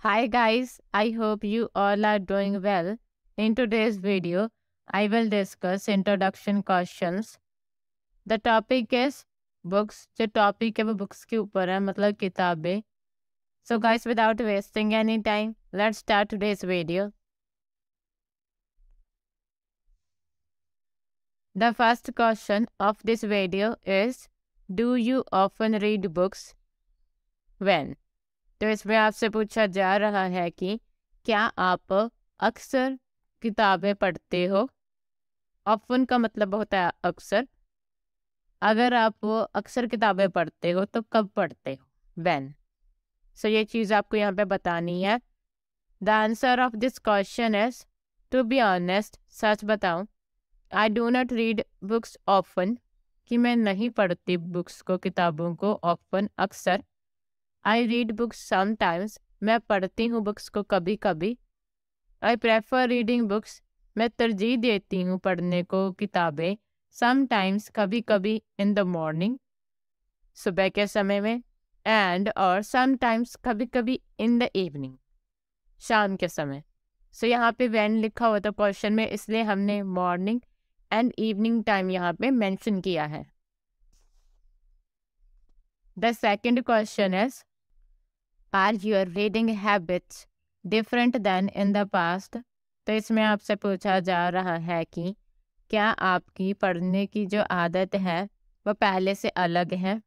Hi guys, I hope you all are doing well. In today's video, I will discuss introduction questions. The topic is books. The topic of books के ऊपर है मतलब किताबें. So guys, without wasting any time, let's start today's video. The first question of this video is Do you often read books? When? तो इसमें आपसे पूछा जा रहा है कि क्या आप अक्सर किताबें पढ़ते हो ऑफन का मतलब होता है अक्सर अगर आप अक्सर किताबें पढ़ते हो तो कब पढ़ते हो वैन सो ये चीज़ आपको यहाँ पे बतानी है the answer of this question is to be honest सच बताऊँ I do not read books often कि मैं नहीं पढ़ती बुक्स को किताबों को ऑफन अक्सर आई रीड बुक्स समटाइम्स मैं पढ़ती हूँ बुक्स को कभी कभी आई प्रेफर रीडिंग बुक्स मैं तरजीह देती हूँ पढ़ने को किताबें समटाइम्स कभी कभी इन द मॉर्निंग सुबह के समय में एंड और समटाइम्स कभी कभी इन द इवनिंग शाम के समय सो so, यहाँ पे वैन लिखा हुआ था क्वेश्चन में इसलिए हमने मॉर्निंग एंड इवनिंग टाइम यहाँ पे मेंशन किया है the second question is are your reading habits different than in the past तो इसमें आपसे पूछा जा रहा है कि क्या आपकी पढ़ने की जो आदत है वह पहले से अलग है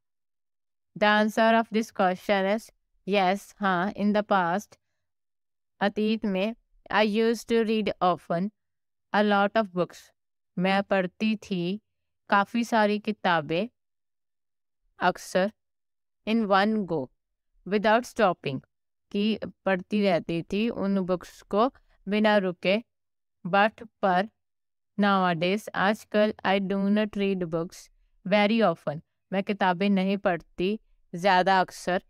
the answer of this question is yes हाँ इन द पास्ट अतीत में I use to read often a lot of books मैं पढ़ती थी काफ़ी सारी किताबें अक्सर in one go without stopping की पढ़ती रहती थी उन बुक्स को बिना रुके बट पर नावा आज आजकल I do not read books very often मैं किताबें नहीं पढ़ती ज़्यादा अक्सर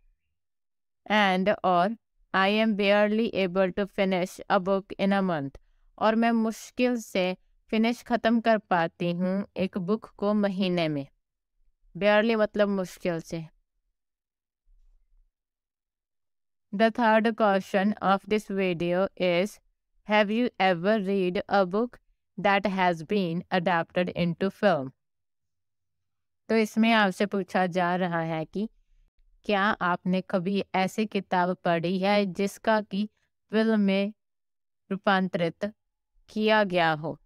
एंड और I am barely able to finish a book in a month और मैं मुश्किल से फिनिश ख़त्म कर पाती हूँ एक बुक को महीने में बेयरली मतलब मुश्किल से The third question of this video is Have you ever read a book that has been adapted into film? तो इसमें आपसे पूछा जा रहा है कि क्या आपने कभी ऐसी किताब पढ़ी है जिसका कि फिल्म में रूपांतरित किया गया हो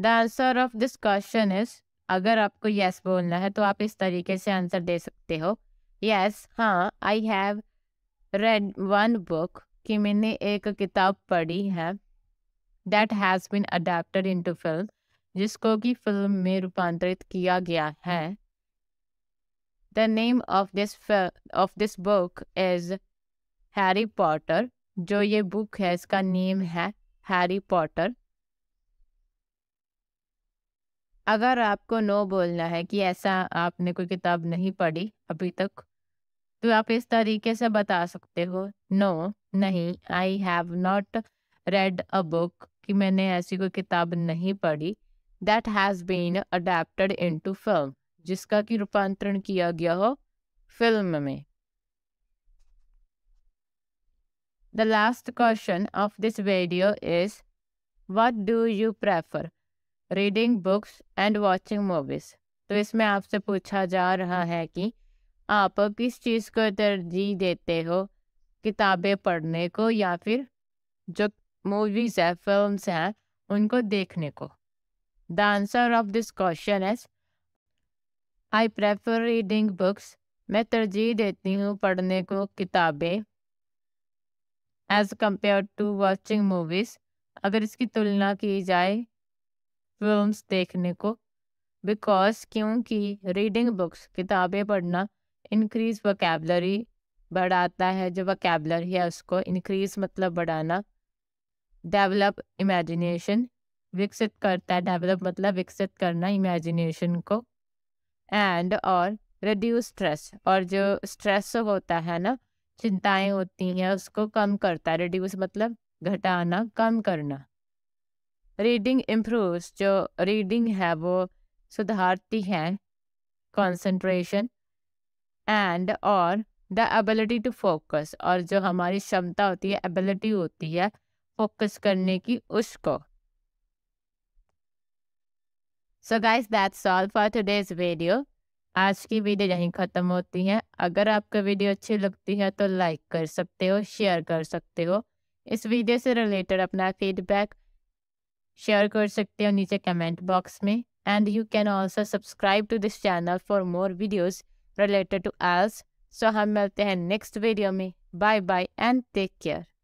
the answer of this question is अगर आपको यस yes बोलना है तो आप इस तरीके से आंसर दे सकते हो यस हाँ I have read one book कि मैंने एक किताब पढ़ी है that has been adapted to film जिसको कि फिल्म में रूपांतरित किया गया है the name of this of this book is Harry Potter जो ये बुक है इसका नेम है हैरी पॉटर अगर आपको नो बोलना है कि ऐसा आपने कोई किताब नहीं पढ़ी अभी तक तो आप इस तरीके से बता सकते हो नो नहीं I have not read a book कि मैंने ऐसी कोई किताब नहीं पढ़ी that has been adapted into film जिसका कि रूपांतरण किया गया हो फिल्म में the last question of this video is what do you prefer reading books and watching movies तो इसमें आपसे पूछा जा रहा है कि आप किस चीज़ को तरजीह देते हो किताबें पढ़ने को या फिर जो मूवीज है फिल्म्स हैं उनको देखने को the answer of this question is I prefer reading books मैं तरजीह देती हूँ पढ़ने को किताबें as compare to watching movies अगर इसकी तुलना की जाए फिल्म देखने को बिकॉज क्योंकि रीडिंग बुक्स किताबें पढ़ना इंक्रीज वकेबलरी बढ़ाता है जो वकेबलरी है उसको इंक्रीज मतलब बढ़ाना डेवलप इमेजिनेशन विकसित करता है डेवलप मतलब विकसित करना इमेजिनेशन को एंड और रिड्यूस स्ट्रेस और जो स्ट्रेस होता है ना चिंताएं होती हैं उसको कम करता है रिड्यूस मतलब घटाना कम करना रीडिंग इम्प्रूव जो रीडिंग है वो सुधारती है कंसंट्रेशन एंड और द एबिलिटी टू फोकस और जो हमारी क्षमता होती है एबिलिटी होती है फोकस करने की उसको so guys that's all for today's video आज की वीडियो यहीं ख़त्म होती है अगर आपको वीडियो अच्छी लगती है तो लाइक कर सकते हो शेयर कर सकते हो इस वीडियो से रिलेटेड अपना फीडबैक शेयर कर सकते हो नीचे कमेंट बॉक्स में and you can also subscribe to this channel for more videos related to IELTS so हम मिलते हैं नेक्स्ट वीडियो में bye bye and take care